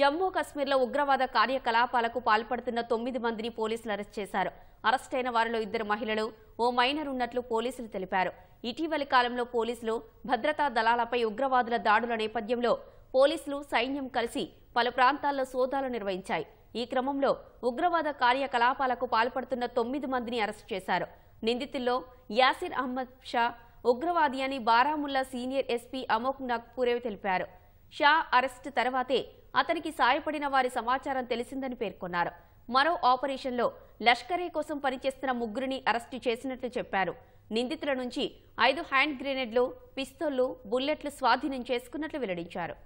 జమ్మూ కశ్మీర్లో ఉగ్రవాద కార్యకలాపాలకు పాల్పడుతున్న తొమ్మిది మందిని పోలీసులు అరెస్ట్ చేశారు అరెస్టైన వారిలో ఇద్దరు మహిళలు ఓ మైనర్ ఉన్నట్లు పోలీసులు తెలిపారు ఇటీవలి కాలంలో పోలీసులు భద్రతా దళాలపై ఉగ్రవాదుల దాడుల నేపథ్యంలో పోలీసులు సైన్యం కలిసి పలు ప్రాంతాల్లో సోదాలు నిర్వహించాయి ఈ క్రమంలో ఉగ్రవాద కార్యకలాపాలకు పాల్పడుతున్న తొమ్మిది మందిని అరెస్ట్ చేశారు నిందితుల్లో యాసిర్ అహ్మద్ షా ఉగ్రవాది అని బారాముల్లా సీనియర్ ఎస్పీ అమోక్ నగ్పూరే తెలిపారు షా అరెస్టు తర్వాతే అతనికి సాయపడిన వారి సమాచారం తెలిసిందని పేర్కొన్నారు మరో ఆపరేషన్లో లష్కరే కోసం పనిచేస్తున్న ముగ్గురిని అరెస్టు చేసినట్లు చెప్పారు నిందితుల నుంచి ఐదు హ్యాండ్ గ్రెనేడ్లు పిస్తోళ్లు బుల్లెట్లు స్వాధీనం చేసుకున్నట్లు వెల్లడించారు